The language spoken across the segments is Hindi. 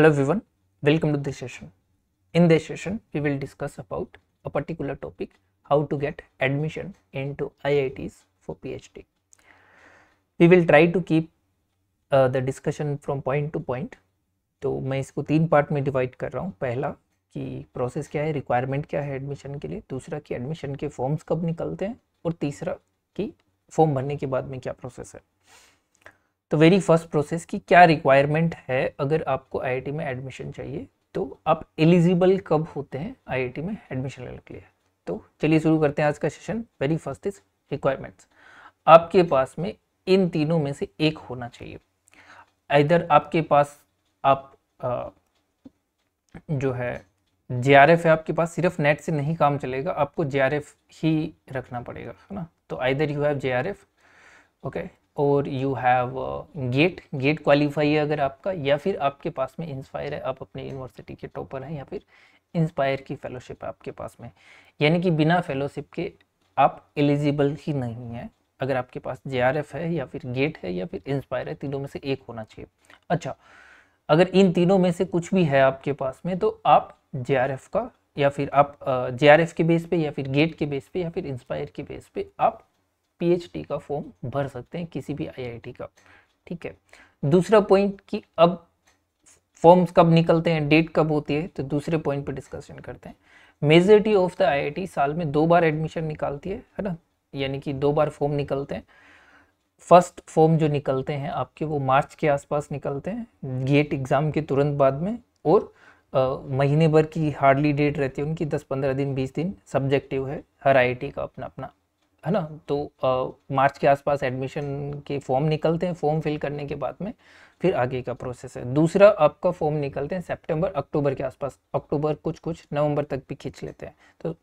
Hello everyone, welcome to this session. In this session, we will discuss about a particular topic, how to get admission into IITs for PhD. We will try to keep uh, the discussion from point to point. तो मैं इसको तीन पार्ट में डिवाइड कर रहा हूँ पहला कि प्रोसेस क्या है रिक्वायरमेंट क्या है एडमिशन के लिए दूसरा कि एडमिशन के फॉर्म्स कब निकलते हैं और तीसरा कि फॉर्म भरने के बाद में क्या प्रोसेस है तो वेरी फर्स्ट प्रोसेस की क्या रिक्वायरमेंट है अगर आपको आई में एडमिशन चाहिए तो आप एलिजिबल कब होते हैं आई में एडमिशन लेने के लिए तो चलिए शुरू करते हैं आज का session very first is requirements आपके पास में इन तीनों में से एक होना चाहिए इधर आपके पास आप आ, जो है जे आर एफ है आपके पास सिर्फ नेट से नहीं काम चलेगा आपको जे आर एफ ही रखना पड़ेगा है ना तो either you have J R F okay और you have GATE GATE qualify है अगर आपका या फिर आपके पास में इंस्पायर है आप अपने यूनिवर्सिटी के टॉपर हैं या फिर इंस्पायर की फेलोशिप आपके पास में यानी कि बिना फेलोशिप के आप एलिजिबल ही नहीं हैं अगर आपके पास जे है या फिर गेट है या फिर इंस्पायर है तीनों में से एक होना चाहिए अच्छा अगर इन तीनों में से कुछ भी है आपके पास में तो आप जे का या फिर आप जे uh, के बेस पे या फिर गेट के बेस पे या फिर इंस्पायर के बेस पे आप पीएचडी का फॉर्म भर सकते हैं किसी भी आईआईटी का ठीक है दूसरा पॉइंट कि अब फॉर्म्स कब निकलते हैं डेट कब होती है तो दूसरे पॉइंट पर डिस्कशन करते हैं मेजोरिटी ऑफ द आई साल में दो बार एडमिशन निकालती है है ना यानी कि दो बार फॉर्म निकलते हैं फर्स्ट फॉर्म जो निकलते हैं आपके वो मार्च के आसपास निकलते हैं गेट एग्ज़ाम e के तुरंत बाद में और आ, महीने भर की हार्डली डेट रहती है उनकी दस पंद्रह दिन बीस दिन सब्जेक्टिव है हर आई का अपना अपना है ना तो आ, मार्च के आसपास एडमिशन के फॉर्म निकलते हैं फॉर्म फिल करने के बाद में फिर आगे का प्रोसेस है दूसरा आपका फॉर्म निकलते हैं सितंबर अक्टूबर के आसपास अक्टूबर कुछ कुछ नवंबर तक भी खींच लेते हैं तो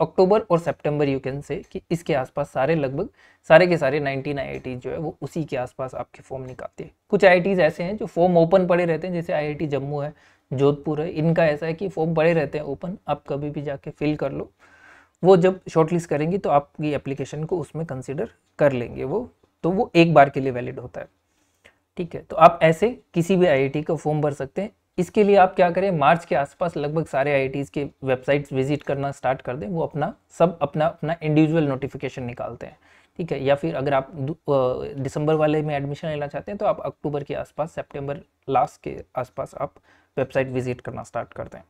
अक्टूबर और सितंबर यू कैन से कि इसके आसपास सारे लगभग सारे के सारे नाइनटीन आई जो है वो उसी के आसपास आपके फॉर्म निकालते हैं कुछ आई ऐसे हैं जो फॉर्म ओपन पड़े रहते हैं जैसे आई जम्मू है जोधपुर है इनका ऐसा है कि फॉर्म पड़े रहते हैं ओपन आप कभी भी जाके फिल कर लो वो जब शॉर्ट लिस्ट करेंगी तो आपकी एप्लीकेशन को उसमें कंसिडर कर लेंगे वो तो वो एक बार के लिए वैलिड होता है ठीक है तो आप ऐसे किसी भी आई का फॉर्म भर सकते हैं इसके लिए आप क्या करें मार्च के आसपास लगभग सारे आई के वेबसाइट्स विजिट करना स्टार्ट कर दें वो अपना सब अपना अपना इंडिविजुअल नोटिफिकेशन निकालते हैं ठीक है या फिर अगर आप दिसंबर वाले में एडमिशन लेना चाहते हैं तो आप अक्टूबर के आसपास सेप्टेम्बर लास्ट के आसपास आप वेबसाइट विजिट करना स्टार्ट करते हैं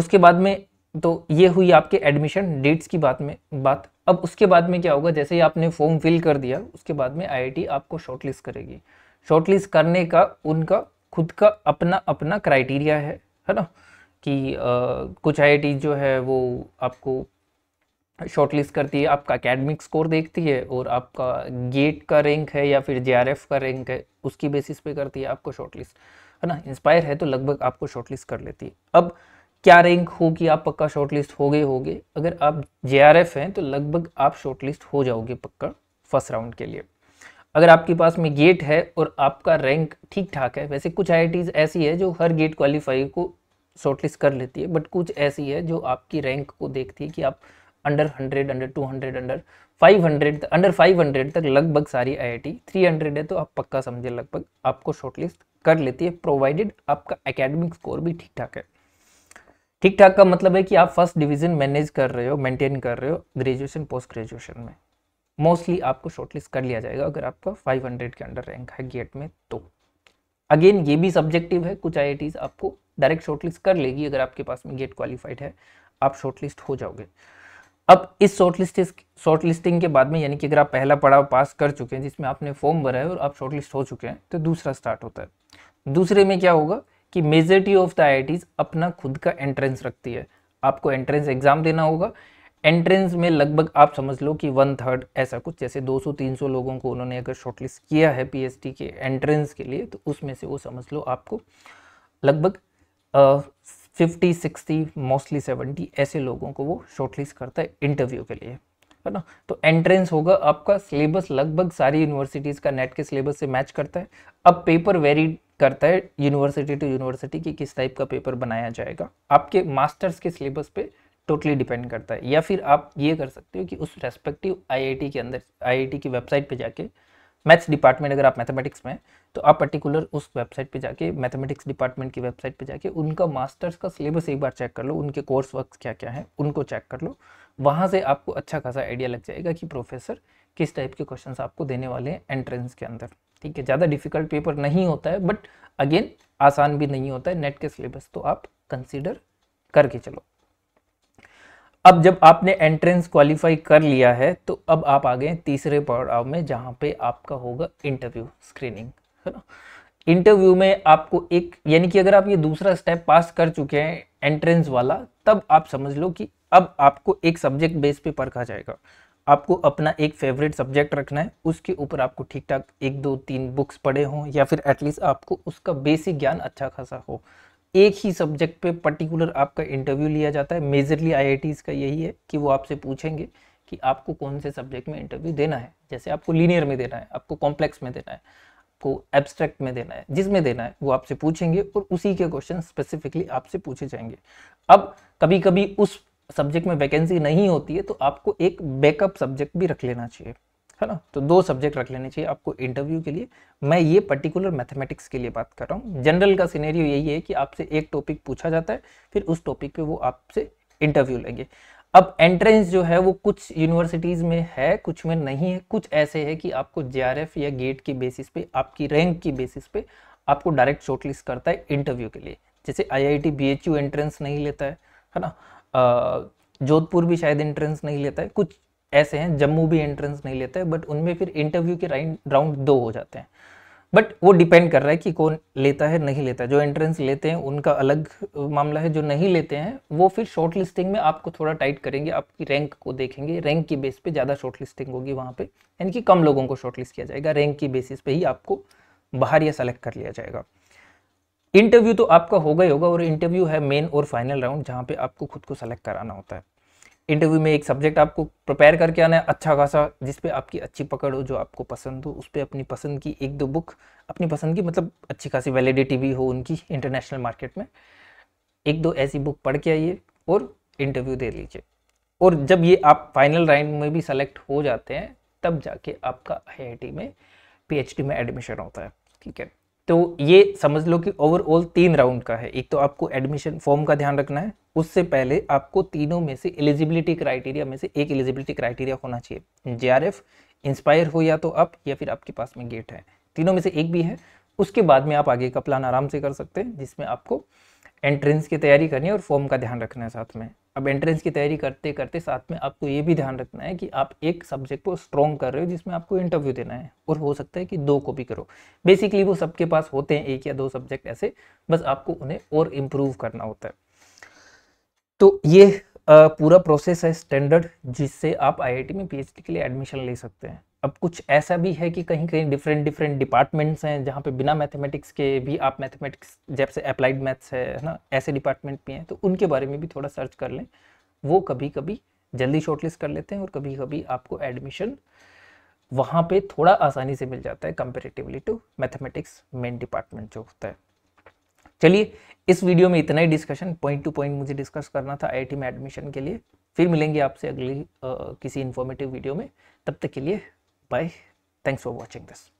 उसके बाद में तो ये हुई आपके एडमिशन डेट्स की बात में बात अब उसके बाद में क्या होगा जैसे ही आपने फॉर्म फिल कर दिया उसके बाद में आईआईटी आपको शॉर्टलिस्ट करेगी शॉर्टलिस्ट करने का उनका खुद का अपना अपना क्राइटेरिया है है ना कि आ, कुछ आई जो है वो आपको शॉर्टलिस्ट करती है आपका अकेडमिक स्कोर देखती है और आपका गेट का रैंक है या फिर जे का रैंक है उसकी बेसिस पे करती है आपको शॉर्टलिस्ट है ना इंस्पायर है तो लगभग आपको शॉर्टलिस्ट कर लेती है अब क्या रैंक होगी आप पक्का शॉर्टलिस्ट हो गए होगे अगर आप जे हैं तो लगभग आप शॉर्टलिस्ट हो जाओगे पक्का फर्स्ट राउंड के लिए अगर आपके पास में गेट है और आपका रैंक ठीक ठाक है वैसे कुछ आई ऐसी है जो हर गेट क्वालिफाई को शॉर्टलिस्ट कर लेती है बट कुछ ऐसी है जो आपकी रैंक को देखती है कि आप under hundred under two hundred under five hundred under five hundred तक लगभग सारी I I T three hundred है तो आप पक्का समझे लगभग आपको शॉर्टलिस्ट कर लेती है प्रोवाइडेड आपका एकेडमिक स्कोर भी ठीक ठाक है ठीक ठाक का मतलब है कि आप फर्स्ट डिवीजन मैनेज कर रहे हो मेंटेन कर रहे हो ग्रेजुएशन पोस्ट ग्रेजुएशन में मोस्टली आपको शॉर्टलिस्ट कर लिया जाएगा अगर आपका 500 के अंडर रैंक है गेट में तो अगेन ये भी सब्जेक्टिव है कुछ आई आपको डायरेक्ट शॉर्टलिस्ट कर लेगी अगर आपके पास में गेट क्वालिफाइड है आप शॉर्टलिस्ट हो जाओगे अब इस शॉर्टलिस्ट शॉर्टलिस्टिंग के बाद में यानी कि अगर आप पहला पड़ाव पास कर चुके हैं जिसमें आपने फॉर्म भरा है और आप शॉर्टलिस्ट हो चुके हैं तो दूसरा स्टार्ट होता है दूसरे में क्या होगा कि मेजोरिटी ऑफ द आई अपना खुद का एंट्रेंस रखती है आपको एंट्रेंस एग्ज़ाम देना होगा एंट्रेंस में लगभग आप समझ लो कि वन थर्ड ऐसा कुछ जैसे 200-300 लोगों को उन्होंने अगर शॉर्टलिस्ट किया है पीएचडी के एंट्रेंस के लिए तो उसमें से वो समझ लो आपको लगभग फिफ्टी सिक्सटी मोस्टली सेवेंटी ऐसे लोगों को वो शॉर्टलिस्ट करता है इंटरव्यू के लिए है ना तो एंट्रेंस होगा आपका सिलेबस लगभग सारी यूनिवर्सिटीज़ का नेट के सिलेबस से मैच करता है अब पेपर वेरी करता है यूनिवर्सिटी टू यूनिवर्सिटी कि किस टाइप का पेपर बनाया जाएगा आपके मास्टर्स के सिलेबस पे टोटली डिपेंड करता है या फिर आप ये कर सकते हो कि उस रेस्पेक्टिव आईआईटी के अंदर आईआईटी की वेबसाइट पे जाके मैथ्स डिपार्टमेंट अगर आप मैथमेटिक्स में तो आप पर्टिकुलर उस वेबसाइट पे जाके मैथमेटिक्स डिपार्टमेंट की वेबसाइट पे जाके उनका मास्टर्स का सिलेबस एक बार चेक कर लो उनके कोर्स वर्क क्या क्या है उनको चेक कर लो वहाँ से आपको अच्छा खासा आइडिया लग जाएगा कि प्रोफेसर किस टाइप के क्वेश्चन आपको देने वाले हैं एंट्रेंस के अंदर ठीक है ज़्यादा डिफिकल्ट पेपर नहीं होता है बट अगेन आसान भी नहीं होता है नेट के सिलेबस तो आप कंसिडर करके चलो अब जब आपने एंट्रेंस क्वालिफाई कर लिया है तो अब आप आ गए तीसरे पड़ाव में जहाँ पे आपका होगा इंटरव्यू स्क्रीनिंग है ना इंटरव्यू में आपको एक यानी कि अगर आप ये दूसरा स्टेप पास कर चुके हैं एंट्रेंस वाला तब आप समझ लो कि अब आपको एक सब्जेक्ट बेस पे परखा जाएगा आपको अपना एक फेवरेट सब्जेक्ट रखना है उसके ऊपर आपको ठीक ठाक एक दो तीन बुक्स पढ़े हों या फिर एटलीस्ट आपको उसका बेसिक ज्ञान अच्छा खासा हो एक ही सब्जेक्ट पे पर्टिकुलर आपका इंटरव्यू लिया जाता है मेजरली आई का यही है कि वो आपसे पूछेंगे कि आपको कौन से सब्जेक्ट में इंटरव्यू देना है जैसे आपको लीनियर में देना है आपको कॉम्प्लेक्स में देना है आपको एब्स्ट्रैक्ट में देना है जिसमें देना है वो आपसे पूछेंगे और उसी के क्वेश्चन स्पेसिफिकली आपसे पूछे जाएंगे अब कभी कभी उस सब्जेक्ट में वैकेंसी नहीं होती है तो आपको एक बैकअप सब्जेक्ट भी रख लेना चाहिए है ना तो दो सब्जेक्ट रख लेने चाहिए आपको इंटरव्यू के लिए मैं ये पर्टिकुलर मैथमेटिक्स के लिए बात कर रहा हूँ जनरल का सिनेरियो यही है कि आपसे एक टॉपिक पूछा जाता है फिर उस टॉपिक पे वो आपसे इंटरव्यू लेंगे अब एंट्रेंस जो है वो कुछ यूनिवर्सिटीज़ में है कुछ में नहीं है कुछ ऐसे है कि आपको जे या गेट की बेसिस पे आपकी रैंक की बेसिस पे आपको डायरेक्ट शॉर्टलिस्ट करता है इंटरव्यू के लिए जैसे आई आई टी एंट्रेंस नहीं लेता है है ना जोधपुर भी शायद एंट्रेंस नहीं लेता है कुछ ऐसे हैं जम्मू भी एंट्रेंस नहीं लेता है बट उनमें फिर इंटरव्यू के राउंड दो हो जाते हैं बट वो डिपेंड कर रहा है कि कौन लेता है नहीं लेता है जो एंट्रेंस लेते हैं उनका अलग मामला है जो नहीं लेते हैं वो फिर शॉर्ट लिस्टिंग में आपको थोड़ा टाइट करेंगे आपकी रैंक को देखेंगे रैंक की बेस पे ज़्यादा शॉर्ट लिस्टिंग होगी वहाँ पे यानी कि कम लोगों को शॉर्ट लिस्ट किया जाएगा रैंक की बेसिस पे ही आपको बाहर या सेलेक्ट कर लिया जाएगा इंटरव्यू तो आपका होगा ही होगा और इंटरव्यू है मेन और फाइनल राउंड जहाँ पे आपको खुद को सेलेक्ट कराना होता है इंटरव्यू में एक सब्जेक्ट आपको प्रिपेयर करके आना है अच्छा खासा जिसपे आपकी अच्छी पकड़ हो जो आपको पसंद हो उस पर अपनी पसंद की एक दो बुक अपनी पसंद की मतलब अच्छी खासी वैलिडिटी भी हो उनकी इंटरनेशनल मार्केट में एक दो ऐसी बुक पढ़ के आइए और इंटरव्यू दे लीजिए और जब ये आप फाइनल राउंड में भी सेलेक्ट हो जाते हैं तब जाके आपका आई में पी में एडमिशन होता है ठीक है तो ये समझ लो कि ओवरऑल तीन राउंड का है एक तो आपको एडमिशन फॉर्म का ध्यान रखना है उससे पहले आपको तीनों में से एलिजिबिलिटी क्राइटेरिया में से एक एलिजिबिलिटी क्राइटेरिया होना चाहिए जे इंस्पायर हो या तो आप या फिर आपके पास में गेट है तीनों में से एक भी है उसके बाद में आप आगे का प्लान आराम से कर सकते हैं जिसमें आपको एंट्रेंस की तैयारी करनी है और फॉर्म का ध्यान रखना है साथ में अब एंट्रेंस की तैयारी करते करते साथ में आपको ये भी ध्यान रखना है कि आप एक सब्जेक्ट को स्ट्रॉन्ग कर रहे हो जिसमें आपको इंटरव्यू देना है और हो सकता है कि दो को भी करो बेसिकली वो सबके पास होते हैं एक या दो सब्जेक्ट ऐसे बस आपको उन्हें और इम्प्रूव करना होता है तो ये पूरा प्रोसेस है स्टैंडर्ड जिससे आप आई में पी के लिए एडमिशन ले सकते हैं अब कुछ ऐसा भी है कि कहीं कहीं डिफरेंट डिफरेंट डिपार्टमेंट्स हैं जहाँ पे बिना मैथमेटिक्स के भी आप मैथमेटिक्स जैसे अप्लाइड मैथ्स है ना ऐसे डिपार्टमेंट भी हैं तो उनके बारे में भी थोड़ा सर्च कर लें वो कभी कभी जल्दी शॉर्टलिस्ट कर लेते हैं और कभी कभी आपको एडमिशन वहाँ पे थोड़ा आसानी से मिल जाता है comparatively to mathematics main department जो होता है चलिए इस वीडियो में इतना ही डिस्कशन पॉइंट टू पॉइंट मुझे डिस्कस करना था आई में एडमिशन के लिए फिर मिलेंगे आपसे अगली आ, किसी इन्फॉर्मेटिव वीडियो में तब तक के लिए Bye. Thanks for watching this.